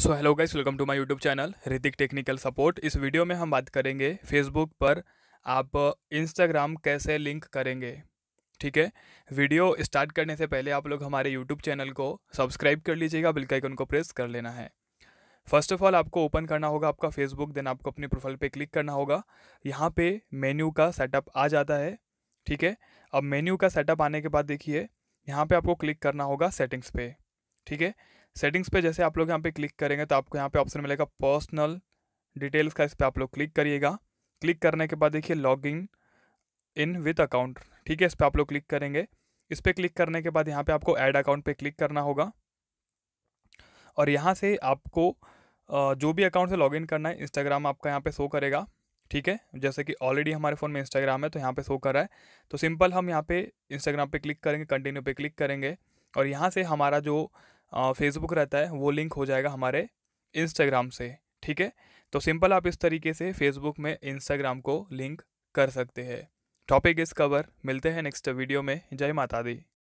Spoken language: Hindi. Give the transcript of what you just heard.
so hello guys welcome to my YouTube channel Hritik technical support इस वीडियो में हम बात करेंगे फेसबुक पर आप इंस्टाग्राम uh, कैसे लिंक करेंगे ठीक है वीडियो स्टार्ट करने से पहले आप लोग हमारे यूट्यूब चैनल को सब्सक्राइब कर लीजिएगा बिल्कुल आइकन को प्रेस कर लेना है फर्स्ट ऑफ ऑल आपको ओपन करना होगा आपका फेसबुक देन आपको अपने प्रोफाइल पर क्लिक करना होगा यहाँ पर मेन्यू का सेटअप आ जाता है ठीक है अब मेन्यू का सेटअप आने के बाद देखिए यहाँ पर आपको क्लिक करना होगा सेटिंग्स पे ठीक है सेटिंग्स पे जैसे आप लोग यहाँ पे क्लिक करेंगे तो आपको यहाँ पे ऑप्शन मिलेगा पर्सनल डिटेल्स का इस पर आप लोग क्लिक करिएगा क्लिक करने के बाद देखिए log in in with account ठीक है इस पर आप लोग क्लिक करेंगे इस पर क्लिक करने के बाद यहाँ पे आपको ऐड अकाउंट पे क्लिक करना होगा और यहाँ से आपको जो भी अकाउंट से लॉगिन करना है इंस्टाग्राम आपका यहाँ पे शो करेगा ठीक है जैसे कि ऑलरेडी हमारे फ़ोन में इंस्टाग्राम है तो यहाँ पे शो कर रहा है तो सिंपल हम यहाँ पे इंस्टाग्राम पे क्लिक करेंगे कंटिन्यू पे क्लिक करेंगे और यहाँ से हमारा जो फेसबुक रहता है वो लिंक हो जाएगा हमारे इंस्टाग्राम से ठीक है तो सिंपल आप इस तरीके से फेसबुक में इंस्टाग्राम को लिंक कर सकते हैं टॉपिक इस कवर मिलते हैं नेक्स्ट वीडियो में जय माता दी